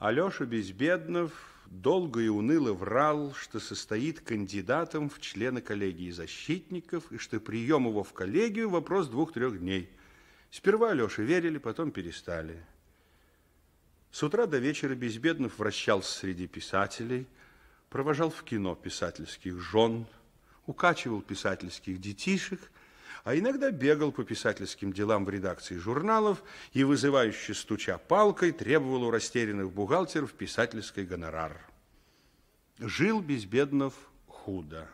Алёша Безбеднов долго и уныло врал, что состоит кандидатом в члены коллегии защитников и что прием его в коллегию – вопрос двух-трех дней. Сперва Алёше верили, потом перестали. С утра до вечера Безбеднов вращался среди писателей, провожал в кино писательских жен, укачивал писательских детишек – а иногда бегал по писательским делам в редакции журналов и, вызывающе стуча палкой, требовал у растерянных бухгалтеров писательский гонорар. Жил Безбеднов худо.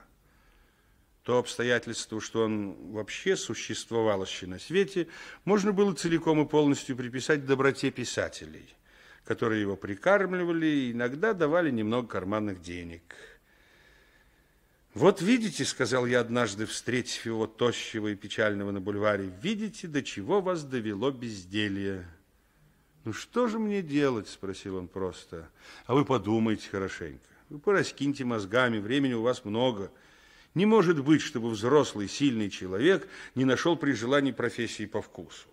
То обстоятельство, что он вообще существовал еще на свете, можно было целиком и полностью приписать доброте писателей, которые его прикармливали и иногда давали немного карманных денег – вот видите, сказал я однажды, встретив его тощего и печального на бульваре, видите, до чего вас довело безделье. Ну что же мне делать, спросил он просто. А вы подумайте хорошенько. Вы пораскиньте мозгами, времени у вас много. Не может быть, чтобы взрослый, сильный человек не нашел при желании профессии по вкусу.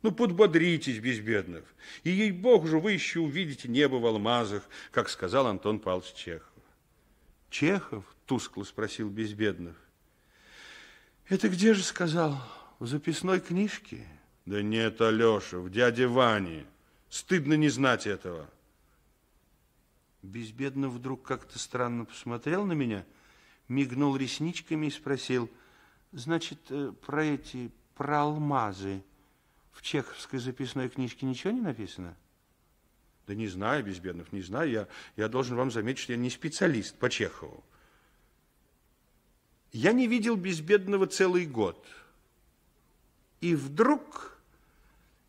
Ну, подбодритесь, безбедных. И, ей-богу же, вы еще увидите небо в алмазах, как сказал Антон Павлович Чехов. Чехов? Тускло спросил Безбедных. Это где же сказал? В записной книжке? Да нет, Алеша, в дяде Ване. Стыдно не знать этого. Безбедно вдруг как-то странно посмотрел на меня, мигнул ресничками и спросил, значит, э, про эти, про алмазы в чеховской записной книжке ничего не написано? Да не знаю, Безбеднов, не знаю. Я, я должен вам заметить, что я не специалист по Чехову. Я не видел Безбедного целый год. И вдруг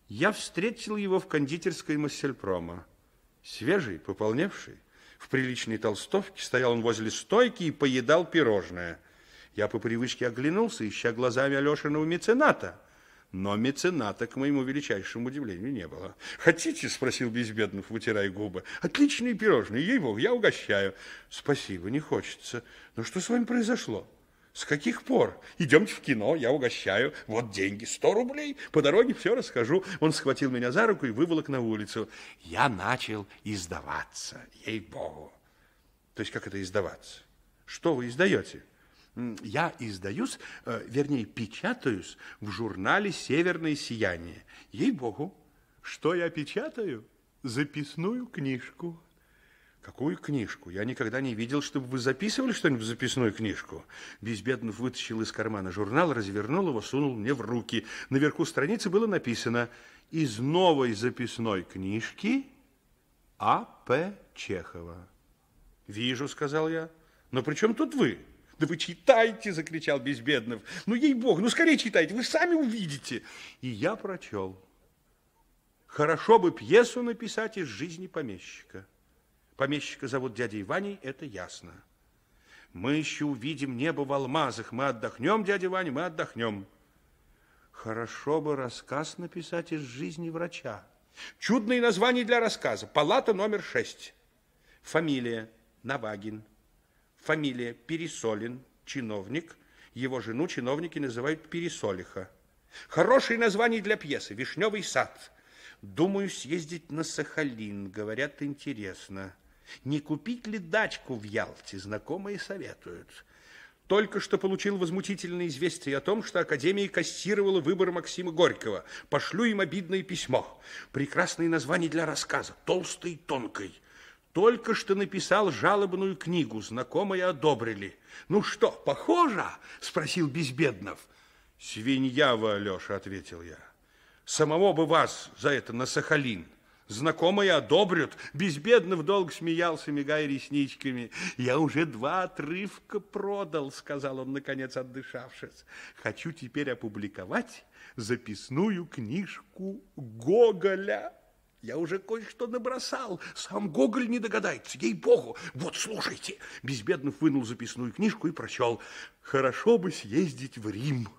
я встретил его в кондитерской Массельпрома. Свежий, пополневший, в приличной толстовке, стоял он возле стойки и поедал пирожное. Я по привычке оглянулся, ища глазами Алешиного мецената – но мецената, к моему величайшему удивлению, не было. «Хотите?» – спросил Безбеднов, вытирая губы. «Отличные пирожные, ей-богу, я угощаю». «Спасибо, не хочется. Но что с вами произошло?» С каких пор? Идемте в кино, я угощаю. Вот деньги, сто рублей. По дороге все расскажу. Он схватил меня за руку и выволок на улицу. Я начал издаваться, ей-богу. То есть как это издаваться? Что вы издаете? я издаюсь, э, вернее, печатаюсь в журнале «Северное сияние». Ей-богу, что я печатаю? Записную книжку. Какую книжку? Я никогда не видел, чтобы вы записывали что-нибудь в записную книжку. Безбеднов вытащил из кармана журнал, развернул его, сунул мне в руки. Наверху страницы было написано «Из новой записной книжки А.П. Чехова». «Вижу», — сказал я. «Но при чем тут вы?» Да вы читайте, закричал Безбеднов. Ну, ей бог, ну скорее читайте, вы сами увидите. И я прочел. Хорошо бы пьесу написать из жизни помещика. Помещика зовут дядя Иваней, это ясно. Мы еще увидим небо в алмазах. Мы отдохнем, дядя Ваня, мы отдохнем. Хорошо бы рассказ написать из жизни врача. Чудные названия для рассказа. Палата номер шесть. Фамилия Навагин. Фамилия Пересолин, чиновник. Его жену чиновники называют Пересолиха. Хорошее название для пьесы «Вишневый сад». Думаю съездить на Сахалин, говорят, интересно. Не купить ли дачку в Ялте, знакомые советуют. Только что получил возмутительное известие о том, что Академия кассировала выбор Максима Горького. Пошлю им обидное письмо. Прекрасное название для рассказа. "Толстый" и "Тонкий". Только что написал жалобную книгу, знакомые одобрили. Ну что, похоже? Спросил Безбеднов. Свинья вы, Алеша, ответил я. Самого бы вас за это на Сахалин. Знакомые одобрят. Безбеднов долго смеялся, мигая ресничками. «Я уже два отрывка продал», — сказал он, наконец отдышавшись. «Хочу теперь опубликовать записную книжку Гоголя». Я уже кое-что набросал. Сам Гоголь не догадается. Ей-богу. Вот, слушайте. Безбеднов вынул записную книжку и прочел. Хорошо бы съездить в Рим.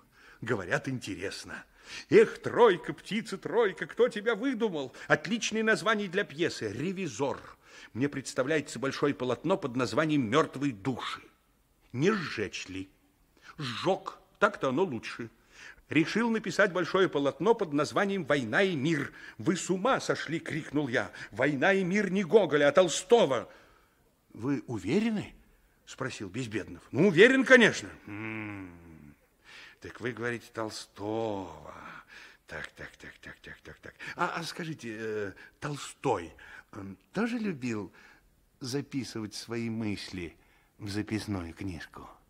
Говорят, интересно. Эх, тройка, птица, тройка, кто тебя выдумал? Отличное название для пьесы. Ревизор. Мне представляется большое полотно под названием «Мертвые души». Не сжечь ли? Сжег. Так-то оно лучше решил написать большое полотно под названием «Война и мир». «Вы с ума сошли!» – крикнул я. «Война и мир не Гоголя, а Толстого!» «Вы уверены?» – спросил Безбеднов. «Ну, уверен, конечно». М -м -м. «Так вы говорите Толстого». Так, так, так, так, так, так, так. А, а скажите, э, Толстой он эм, тоже любил записывать свои мысли в записную книжку?